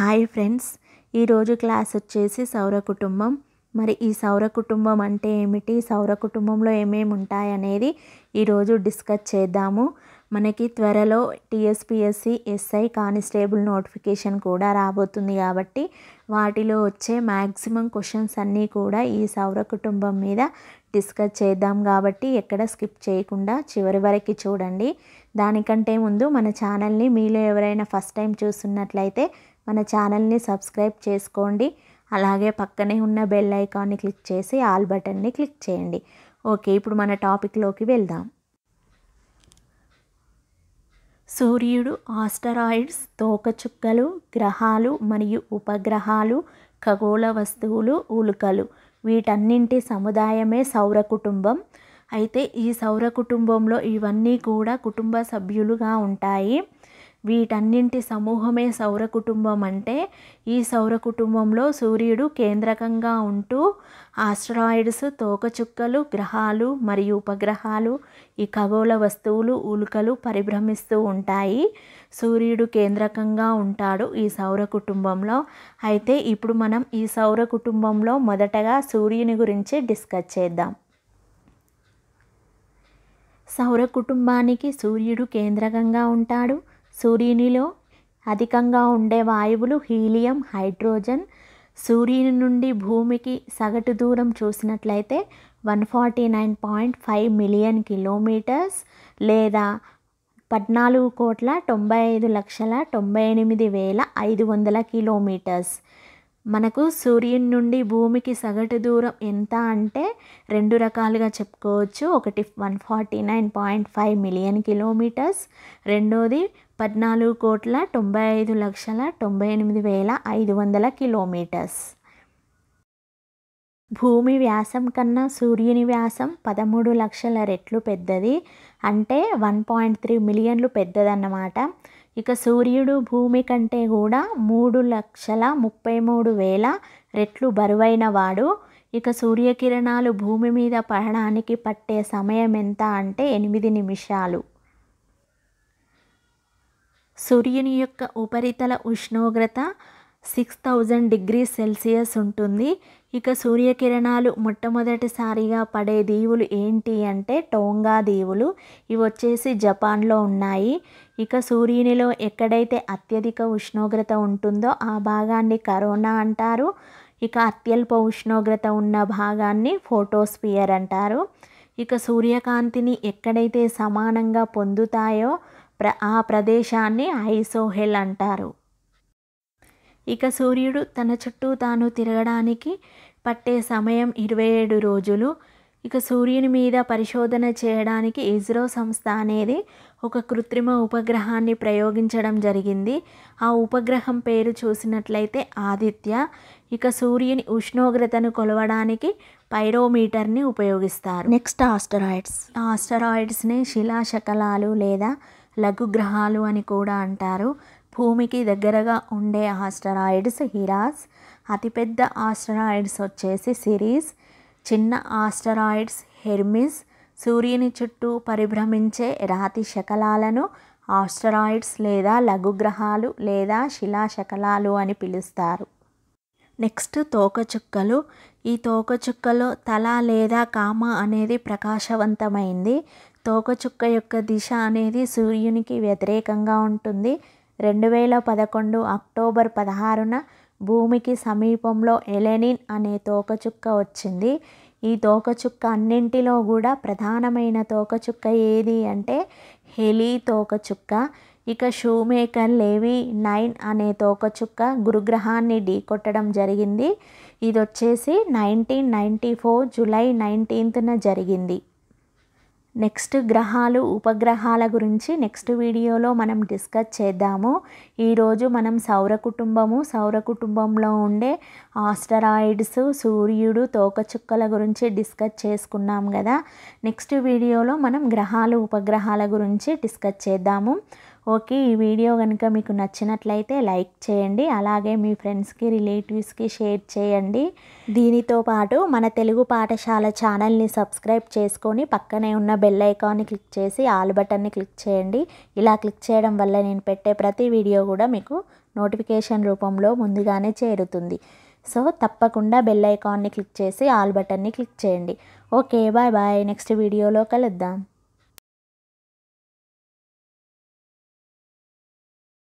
hi friends ఈరోజు class వచ్చేసి సౌర కుటుంబం మరి ఈ సౌర కుటుంబం అంటే ఏమిటి సౌర కుటుంబంలో ఏమేమి ఉంటాయనేది ఈరోజు డిస్కస్ చేద్దాము మనకి త్వరలో టీఎస్పిఎస్సి ఎస్ఐ కానిస్టేబుల్ నోటిఫికేషన్ కూడా రాబోతుంది కాబట్టి వాటిలో వచ్చే మ్యాక్సిమం క్వశ్చన్స్ అన్నీ కూడా ఈ సౌర కుటుంబం మీద డిస్కస్ చేద్దాం కాబట్టి ఎక్కడ స్కిప్ చేయకుండా చివరి వరకు చూడండి దానికంటే ముందు మన ఛానల్ని మీలో ఎవరైనా ఫస్ట్ టైం చూస్తున్నట్లయితే మన ఛానల్ని సబ్స్క్రైబ్ చేసుకోండి అలాగే పక్కనే ఉన్న బెల్ ఐకాన్ని క్లిక్ చేసి ఆల్ బటన్ని క్లిక్ చేయండి ఓకే ఇప్పుడు మన టాపిక్లోకి వెళ్దాం సూర్యుడు ఆస్టరాయిడ్స్ తోకచుక్కలు గ్రహాలు మరియు ఉపగ్రహాలు ఖగోళ వస్తువులు ఉలుకలు వీటన్నింటి సముదాయమే సౌర కుటుంబం అయితే ఈ సౌర కుటుంబంలో ఇవన్నీ కూడా కుటుంబ సభ్యులుగా ఉంటాయి వీటన్నింటి సమూహమే సౌర కుటుంబం అంటే ఈ సౌర కుటుంబంలో సూర్యుడు కేంద్రకంగా ఉంటూ ఆస్ట్రాయిడ్స్ తోకచుక్కలు గ్రహాలు మరియు ఉపగ్రహాలు ఈ ఖగోళ వస్తువులు ఉల్కలు పరిభ్రమిస్తూ ఉంటాయి సూర్యుడు కేంద్రకంగా ఉంటాడు ఈ సౌర కుటుంబంలో అయితే ఇప్పుడు మనం ఈ సౌర కుటుంబంలో మొదటగా సూర్యుని గురించి డిస్కస్ చేద్దాం సౌర కుటుంబానికి సూర్యుడు కేంద్రకంగా ఉంటాడు సూర్యునిలో అధికంగా ఉండే వాయువులు హీలియం హైడ్రోజన్ సూర్యుని నుండి భూమికి సగటు దూరం చూసినట్లయితే one forty nine point five million kilometres లేదా పద్నాలుగు కోట్ల తొంభై ఐదు లక్షల తొంభై ఎనిమిది వేల ఐదు వందల కిలోమీటర్స్ మనకు సూర్యుని నుండి భూమికి సగటు దూరం ఎంత అంటే రెండు రకాలుగా చెప్పుకోవచ్చు ఒకటి one forty nine point five million kilometres రెండోది పద్నాలుగు కోట్ల తొంభై ఐదు లక్షల తొంభై ఎనిమిది వేల ఐదు వందల కిలోమీటర్స్ భూమి వ్యాసం కన్నా సూర్యుని వ్యాసం పదమూడు లక్షల రెట్లు పెద్దది అంటే వన్ పాయింట్ త్రీ మిలియన్లు పెద్దదన్నమాట ఇక సూర్యుడు భూమి కంటే కూడా మూడు లక్షల ముప్పై మూడు వేల రెట్లు బరువైన వాడు ఇక సూర్యకిరణాలు భూమి మీద పడడానికి పట్టే సమయం ఎంత అంటే ఎనిమిది నిమిషాలు సూర్యుని యొక్క ఉపరితల ఉష్ణోగ్రత సిక్స్ థౌజండ్ డిగ్రీ సెల్సియస్ ఉంటుంది ఇక సూర్యకిరణాలు మొట్టమొదటిసారిగా పడే దీవులు ఏంటి అంటే టోంగా దీవులు ఇవి వచ్చేసి జపాన్లో ఉన్నాయి ఇక సూర్యునిలో ఎక్కడైతే అత్యధిక ఉష్ణోగ్రత ఉంటుందో ఆ భాగాన్ని కరోనా అంటారు ఇక అత్యల్ప ఉష్ణోగ్రత ఉన్న భాగాన్ని ఫోటోస్పియర్ అంటారు ఇక సూర్యకాంతిని ఎక్కడైతే సమానంగా పొందుతాయో ప్ర ఆ ప్రదేశాన్ని ఐసోహెల్ అంటారు ఇక సూర్యుడు తన చుట్టూ తాను తిరగడానికి పట్టే సమయం ఇరవై ఏడు రోజులు ఇక సూర్యుని మీద పరిశోధన చేయడానికి ఇస్రో సంస్థ అనేది ఒక కృత్రిమ ఉపగ్రహాన్ని ప్రయోగించడం జరిగింది ఆ ఉపగ్రహం పేరు చూసినట్లయితే ఆదిత్య ఇక సూర్యుని ఉష్ణోగ్రతను కొలవడానికి పైరోమీటర్ని ఉపయోగిస్తారు నెక్స్ట్ ఆస్టరాయిడ్స్ ఆస్టరాయిడ్స్ని శిలాశకలాలు లేదా లఘుగ్రహాలు అని కూడా అంటారు భూమికి దగ్గరగా ఉండే ఆస్టరాయిడ్స్ హిరాస్ అతిపెద్ద ఆస్టరాయిడ్స్ వచ్చేసి సిరీస్ చిన్న ఆస్టరాయిడ్స్ హెర్మిస్ సూర్యుని చుట్టూ పరిభ్రమించే రాతి శకలాలను ఆస్టరాయిడ్స్ లేదా లఘుగ్రహాలు లేదా శిలాశకలాలు అని పిలుస్తారు నెక్స్ట్ తోకచుక్కలు ఈ తోకచుక్కలో తల లేదా కామ అనేది ప్రకాశవంతమైంది తోకచుక్క యొక్క దిశ అనేది సూర్యునికి వ్యతిరేకంగా ఉంటుంది రెండు వేల పదకొండు అక్టోబర్ పదహారున భూమికి సమీపంలో ఎలెనిన్ అనే తోకచుక్క వచ్చింది ఈ తోకచుక్క అన్నింటిలో కూడా ప్రధానమైన తోకచుక్క ఏది అంటే హెలీ తోకచుక్క ఇక షూమేకర్ లేవి నైన్ అనే తోకచుక్క గురుగ్రహాన్ని ఢీకొట్టడం జరిగింది ఇది వచ్చేసి నైన్టీన్ నైంటీ ఫోర్ జులై నైన్టీన్త్న జరిగింది నెక్స్ట్ గ్రహాలు ఉపగ్రహాల గురించి నెక్స్ట్ వీడియోలో మనం డిస్కస్ చేద్దాము ఈరోజు మనం సౌర కుటుంబము సౌర కుటుంబంలో ఉండే ఆస్టరాయిడ్స్ సూర్యుడు తోకచుక్కల గురించి డిస్కస్ చేసుకున్నాం కదా నెక్స్ట్ వీడియోలో మనం గ్రహాలు ఉపగ్రహాల గురించి డిస్కస్ చేద్దాము ఓకే ఈ వీడియో కనుక మీకు నచ్చినట్లయితే లైక్ చేయండి అలాగే మీ ఫ్రెండ్స్కి రిలేటివ్స్కి షేర్ చేయండి దీనితో పాటు మన తెలుగు పాఠశాల ఛానల్ని సబ్స్క్రైబ్ చేసుకొని పక్కనే ఉన్న బెల్ ఐకాన్ని క్లిక్ చేసి ఆల్ బటన్ని క్లిక్ చేయండి ఇలా క్లిక్ చేయడం వల్ల నేను పెట్టే ప్రతి వీడియో కూడా మీకు నోటిఫికేషన్ రూపంలో ముందుగానే చేరుతుంది సో తప్పకుండా బెల్ ఐకాన్ని క్లిక్ చేసి ఆల్ బటన్ని క్లిక్ చేయండి ఓకే బాయ్ బాయ్ నెక్స్ట్ వీడియోలో కలుద్దాం